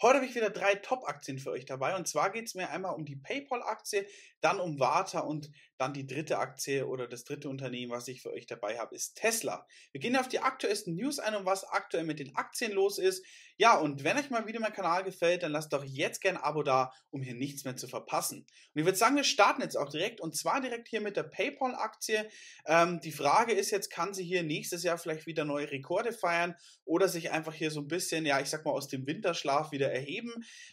Heute habe ich wieder drei Top-Aktien für euch dabei. Und zwar geht es mir einmal um die PayPal-Aktie, dann um Warta und dann die dritte Aktie oder das dritte Unternehmen, was ich für euch dabei habe, ist Tesla. Wir gehen auf die aktuellsten News ein und was aktuell mit den Aktien los ist. Ja, und wenn euch mal wieder mein Kanal gefällt, dann lasst doch jetzt gerne ein Abo da, um hier nichts mehr zu verpassen. Und ich würde sagen, wir starten jetzt auch direkt und zwar direkt hier mit der PayPal-Aktie. Ähm, die Frage ist jetzt, kann sie hier nächstes Jahr vielleicht wieder neue Rekorde feiern oder sich einfach hier so ein bisschen, ja, ich sag mal, aus dem Winterschlaf wieder wieder erheben.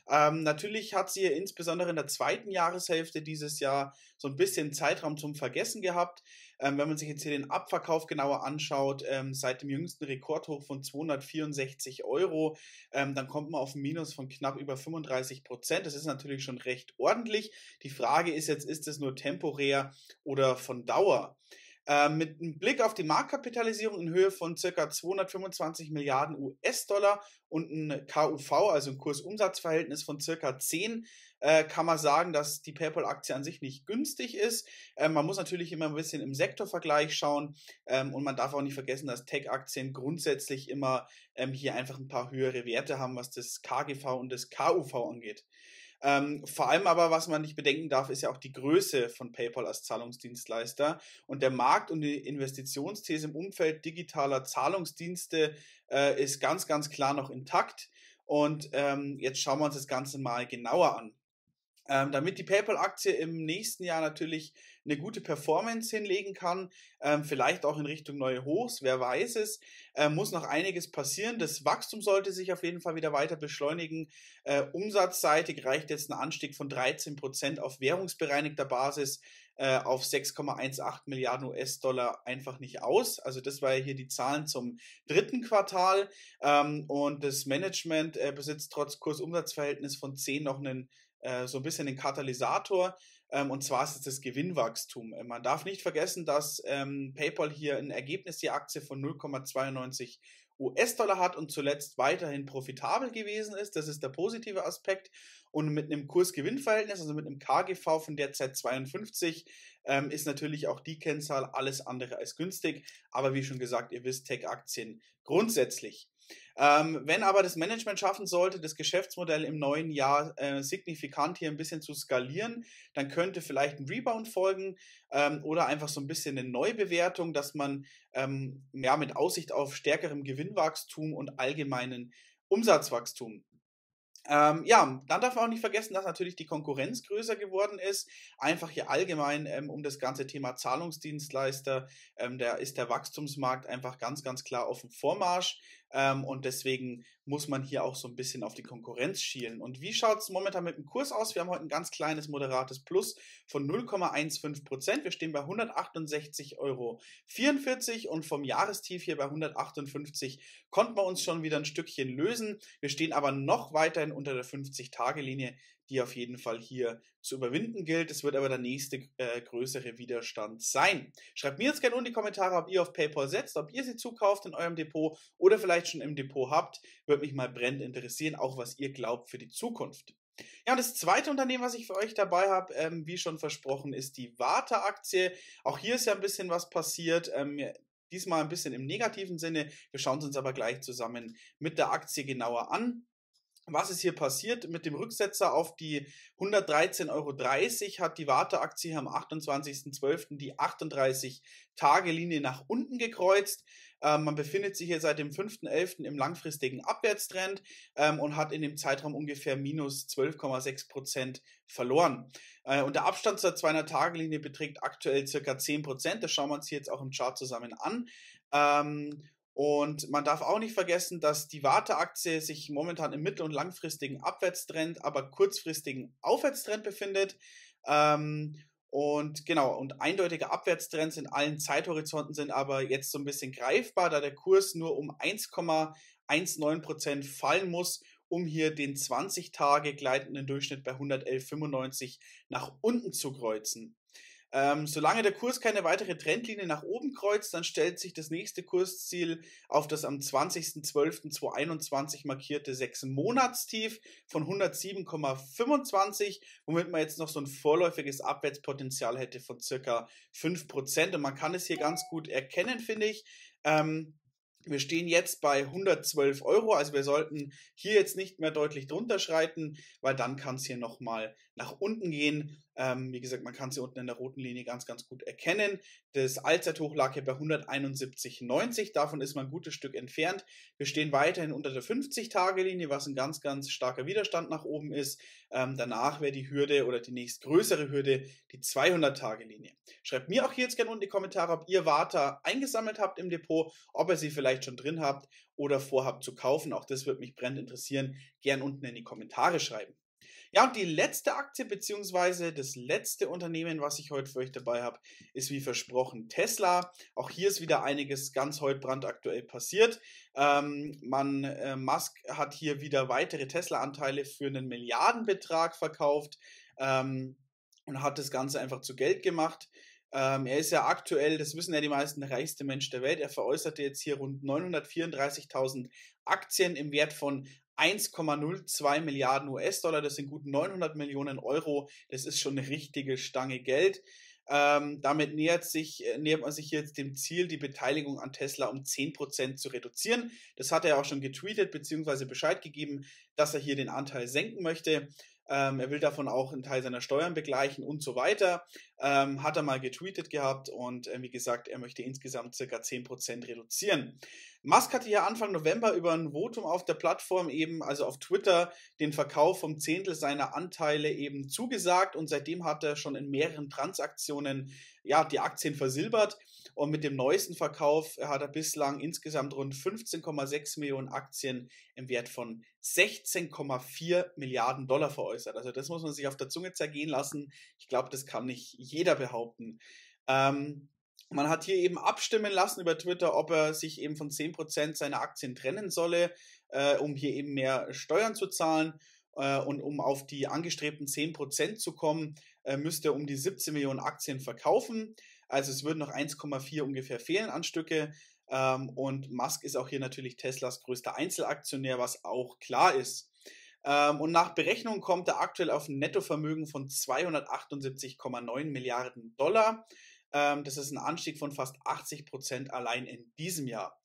Ähm, natürlich hat sie insbesondere in der zweiten Jahreshälfte dieses Jahr so ein bisschen Zeitraum zum Vergessen gehabt. Ähm, wenn man sich jetzt hier den Abverkauf genauer anschaut, ähm, seit dem jüngsten Rekordhoch von 264 Euro, ähm, dann kommt man auf ein Minus von knapp über 35 Prozent. Das ist natürlich schon recht ordentlich. Die Frage ist jetzt, ist es nur temporär oder von Dauer? Äh, mit einem Blick auf die Marktkapitalisierung in Höhe von ca. 225 Milliarden US-Dollar und ein KUV, also ein Kursumsatzverhältnis von ca. 10, äh, kann man sagen, dass die PayPal-Aktie an sich nicht günstig ist. Äh, man muss natürlich immer ein bisschen im Sektorvergleich schauen ähm, und man darf auch nicht vergessen, dass Tech-Aktien grundsätzlich immer ähm, hier einfach ein paar höhere Werte haben, was das KGV und das KUV angeht. Ähm, vor allem aber, was man nicht bedenken darf, ist ja auch die Größe von PayPal als Zahlungsdienstleister. Und der Markt und die Investitionsthese im Umfeld digitaler Zahlungsdienste äh, ist ganz, ganz klar noch intakt. Und ähm, jetzt schauen wir uns das Ganze mal genauer an. Ähm, damit die PayPal-Aktie im nächsten Jahr natürlich eine gute Performance hinlegen kann, ähm, vielleicht auch in Richtung neue Hochs, wer weiß es, äh, muss noch einiges passieren. Das Wachstum sollte sich auf jeden Fall wieder weiter beschleunigen. Äh, umsatzseitig reicht jetzt ein Anstieg von 13% auf währungsbereinigter Basis äh, auf 6,18 Milliarden US-Dollar einfach nicht aus. Also das war ja hier die Zahlen zum dritten Quartal ähm, und das Management äh, besitzt trotz Kursumsatzverhältnis von 10 noch einen äh, so ein bisschen den Katalysator. Ähm, und zwar ist es das Gewinnwachstum. Äh, man darf nicht vergessen, dass ähm, PayPal hier ein Ergebnis je Aktie von 0,92 US-Dollar hat und zuletzt weiterhin profitabel gewesen ist. Das ist der positive Aspekt. Und mit einem Kursgewinnverhältnis, also mit einem KGV von derzeit 52, ähm, ist natürlich auch die Kennzahl alles andere als günstig. Aber wie schon gesagt, ihr wisst, Tech-Aktien grundsätzlich ähm, wenn aber das Management schaffen sollte, das Geschäftsmodell im neuen Jahr äh, signifikant hier ein bisschen zu skalieren, dann könnte vielleicht ein Rebound folgen ähm, oder einfach so ein bisschen eine Neubewertung, dass man ähm, ja, mit Aussicht auf stärkerem Gewinnwachstum und allgemeinen Umsatzwachstum ähm, ja, dann darf man auch nicht vergessen, dass natürlich die Konkurrenz größer geworden ist. Einfach hier allgemein ähm, um das ganze Thema Zahlungsdienstleister, ähm, da ist der Wachstumsmarkt einfach ganz, ganz klar auf dem Vormarsch. Ähm, und deswegen muss man hier auch so ein bisschen auf die Konkurrenz schielen. Und wie schaut es momentan mit dem Kurs aus? Wir haben heute ein ganz kleines moderates Plus von 0,15 Prozent. Wir stehen bei 168,44 Euro und vom Jahrestief hier bei 158 konnten wir uns schon wieder ein Stückchen lösen. Wir stehen aber noch weiterhin unter der 50-Tage-Linie die auf jeden Fall hier zu überwinden gilt. Es wird aber der nächste äh, größere Widerstand sein. Schreibt mir jetzt gerne unten in die Kommentare, ob ihr auf PayPal setzt, ob ihr sie zukauft in eurem Depot oder vielleicht schon im Depot habt. Würde mich mal brennend interessieren, auch was ihr glaubt für die Zukunft. Ja, und das zweite Unternehmen, was ich für euch dabei habe, ähm, wie schon versprochen, ist die Warta-Aktie. Auch hier ist ja ein bisschen was passiert. Ähm, diesmal ein bisschen im negativen Sinne. Wir schauen es uns aber gleich zusammen mit der Aktie genauer an was ist hier passiert? Mit dem Rücksetzer auf die 113,30 Euro hat die Warteaktie am 28.12. die 38-Tage-Linie nach unten gekreuzt. Ähm, man befindet sich hier seit dem 5.11. im langfristigen Abwärtstrend ähm, und hat in dem Zeitraum ungefähr minus 12,6 Prozent verloren. Äh, und der Abstand zur 200-Tage-Linie beträgt aktuell circa 10 Prozent. Das schauen wir uns hier jetzt auch im Chart zusammen an. Ähm, und man darf auch nicht vergessen, dass die Warteaktie sich momentan im mittel- und langfristigen Abwärtstrend, aber kurzfristigen Aufwärtstrend befindet. Ähm, und genau, und eindeutige Abwärtstrends in allen Zeithorizonten sind aber jetzt so ein bisschen greifbar, da der Kurs nur um 1,19% fallen muss, um hier den 20 Tage gleitenden Durchschnitt bei 111,95 nach unten zu kreuzen. Ähm, solange der Kurs keine weitere Trendlinie nach oben kreuzt, dann stellt sich das nächste Kursziel auf das am 20.12.2021 markierte 6-Monatstief von 107,25, womit man jetzt noch so ein vorläufiges Abwärtspotenzial hätte von circa 5%. Und man kann es hier ganz gut erkennen, finde ich. Ähm, wir stehen jetzt bei 112 Euro, also wir sollten hier jetzt nicht mehr deutlich drunter schreiten, weil dann kann es hier nochmal nach unten gehen. Ähm, wie gesagt, man kann sie unten in der roten Linie ganz, ganz gut erkennen. Das Allzeithoch lag hier bei 171,90. Davon ist man ein gutes Stück entfernt. Wir stehen weiterhin unter der 50-Tage-Linie, was ein ganz, ganz starker Widerstand nach oben ist. Ähm, danach wäre die Hürde oder die nächstgrößere Hürde die 200-Tage-Linie. Schreibt mir auch hier jetzt gerne unten in die Kommentare, ob ihr Warte eingesammelt habt im Depot, ob ihr sie vielleicht schon drin habt oder vorhabt zu kaufen. Auch das würde mich brennend interessieren. Gern unten in die Kommentare schreiben. Ja, und die letzte Aktie beziehungsweise das letzte Unternehmen, was ich heute für euch dabei habe, ist wie versprochen Tesla. Auch hier ist wieder einiges ganz heute brandaktuell passiert. Ähm, man, äh, Musk hat hier wieder weitere Tesla-Anteile für einen Milliardenbetrag verkauft ähm, und hat das Ganze einfach zu Geld gemacht. Ähm, er ist ja aktuell, das wissen ja die meisten, der reichste Mensch der Welt. Er veräußerte jetzt hier rund 934.000 Aktien im Wert von 1,02 Milliarden US-Dollar, das sind gut 900 Millionen Euro, das ist schon eine richtige Stange Geld. Ähm, damit nähert, sich, äh, nähert man sich jetzt dem Ziel, die Beteiligung an Tesla um 10% zu reduzieren. Das hat er auch schon getweetet bzw. Bescheid gegeben, dass er hier den Anteil senken möchte. Ähm, er will davon auch einen Teil seiner Steuern begleichen und so weiter ähm, hat er mal getweetet gehabt und äh, wie gesagt, er möchte insgesamt ca. 10% reduzieren. Musk hatte ja Anfang November über ein Votum auf der Plattform eben, also auf Twitter, den Verkauf vom Zehntel seiner Anteile eben zugesagt und seitdem hat er schon in mehreren Transaktionen ja, die Aktien versilbert und mit dem neuesten Verkauf hat er bislang insgesamt rund 15,6 Millionen Aktien im Wert von 16,4 Milliarden Dollar veräußert. Also das muss man sich auf der Zunge zergehen lassen. Ich glaube, das kann nicht jeder behaupten. Ähm, man hat hier eben abstimmen lassen über Twitter, ob er sich eben von 10% seiner Aktien trennen solle, äh, um hier eben mehr Steuern zu zahlen. Äh, und um auf die angestrebten 10% zu kommen, äh, müsste er um die 17 Millionen Aktien verkaufen. Also es würden noch 1,4 ungefähr fehlen an Stücke. Ähm, und Musk ist auch hier natürlich Teslas größter Einzelaktionär, was auch klar ist. Ähm, und nach Berechnung kommt er aktuell auf ein Nettovermögen von 278,9 Milliarden Dollar. Ähm, das ist ein Anstieg von fast 80 Prozent allein in diesem Jahr.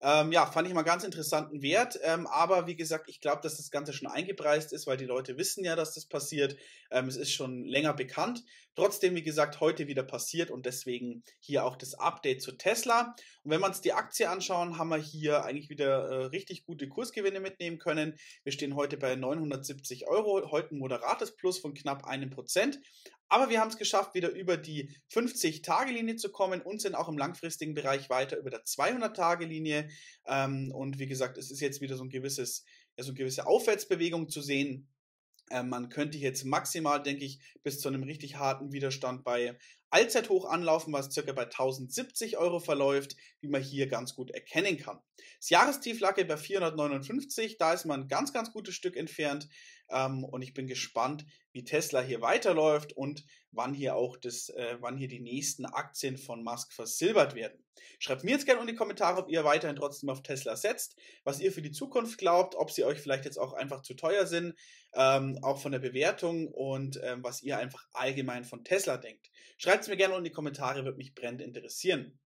Ähm, ja, fand ich mal ganz interessanten Wert. Ähm, aber wie gesagt, ich glaube, dass das Ganze schon eingepreist ist, weil die Leute wissen ja, dass das passiert. Ähm, es ist schon länger bekannt. Trotzdem, wie gesagt, heute wieder passiert und deswegen hier auch das Update zu Tesla. Und wenn wir uns die Aktie anschauen, haben wir hier eigentlich wieder äh, richtig gute Kursgewinne mitnehmen können. Wir stehen heute bei 970 Euro, heute ein moderates Plus von knapp einem Prozent. Aber wir haben es geschafft, wieder über die 50-Tage-Linie zu kommen und sind auch im langfristigen Bereich weiter über der 200-Tage-Linie. Ähm, und wie gesagt, es ist jetzt wieder so ein gewisses, ja, so eine gewisse Aufwärtsbewegung zu sehen. Ähm, man könnte jetzt maximal, denke ich, bis zu einem richtig harten Widerstand bei Allzeithoch anlaufen, was circa bei 1070 Euro verläuft, wie man hier ganz gut erkennen kann. Das Jahrestief lag bei 459, da ist man ein ganz, ganz gutes Stück entfernt ähm, und ich bin gespannt, wie Tesla hier weiterläuft und wann hier auch das, äh, wann hier die nächsten Aktien von Musk versilbert werden. Schreibt mir jetzt gerne in die Kommentare, ob ihr weiterhin trotzdem auf Tesla setzt, was ihr für die Zukunft glaubt, ob sie euch vielleicht jetzt auch einfach zu teuer sind, ähm, auch von der Bewertung und ähm, was ihr einfach allgemein von Tesla denkt. Schreibt es mir gerne unten in die Kommentare, würde mich brennend interessieren.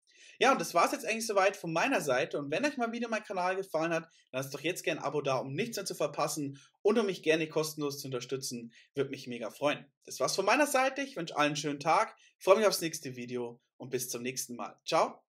Ja, und das war es jetzt eigentlich soweit von meiner Seite. Und wenn euch mal wieder mein Kanal gefallen hat, dann lasst doch jetzt gerne ein Abo da, um nichts mehr zu verpassen und um mich gerne kostenlos zu unterstützen. Würde mich mega freuen. Das war's von meiner Seite. Ich wünsche allen einen schönen Tag, freue mich aufs nächste Video und bis zum nächsten Mal. Ciao.